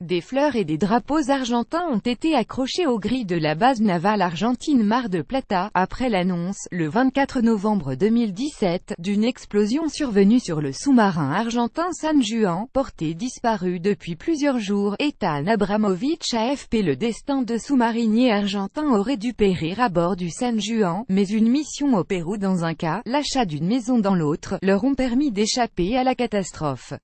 Des fleurs et des drapeaux argentins ont été accrochés aux grilles de la base navale argentine Mar de Plata, après l'annonce, le 24 novembre 2017, d'une explosion survenue sur le sous-marin argentin San Juan, porté disparu depuis plusieurs jours. Ethan Abramovich AFP Le destin de sous-marinier argentin aurait dû périr à bord du San Juan, mais une mission au Pérou dans un cas, l'achat d'une maison dans l'autre, leur ont permis d'échapper à la catastrophe.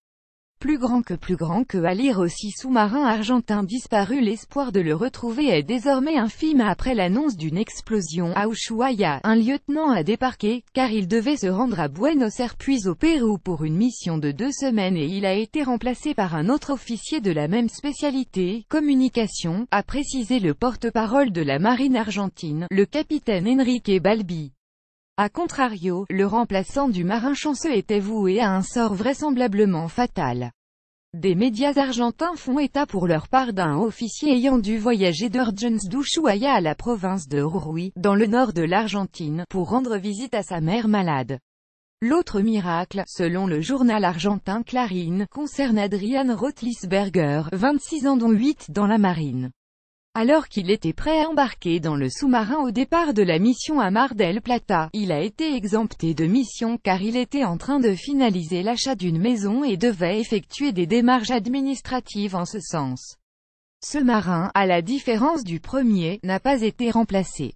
Plus grand que plus grand que lire aussi sous-marin argentin disparu l'espoir de le retrouver est désormais infime après l'annonce d'une explosion à Ushuaia. Un lieutenant a débarqué, car il devait se rendre à Buenos Aires puis au Pérou pour une mission de deux semaines et il a été remplacé par un autre officier de la même spécialité, communication, a précisé le porte-parole de la marine argentine, le capitaine Enrique Balbi. A contrario, le remplaçant du marin chanceux était voué à un sort vraisemblablement fatal. Des médias argentins font état pour leur part d'un officier ayant dû voyager d'Urgence d'Ushuaia à la province de Rurui, dans le nord de l'Argentine, pour rendre visite à sa mère malade. L'autre miracle, selon le journal argentin Clarine, concerne Adrian Rotlisberger, 26 ans dont 8 dans la marine. Alors qu'il était prêt à embarquer dans le sous-marin au départ de la mission à Mar del Plata, il a été exempté de mission car il était en train de finaliser l'achat d'une maison et devait effectuer des démarches administratives en ce sens. Ce marin, à la différence du premier, n'a pas été remplacé.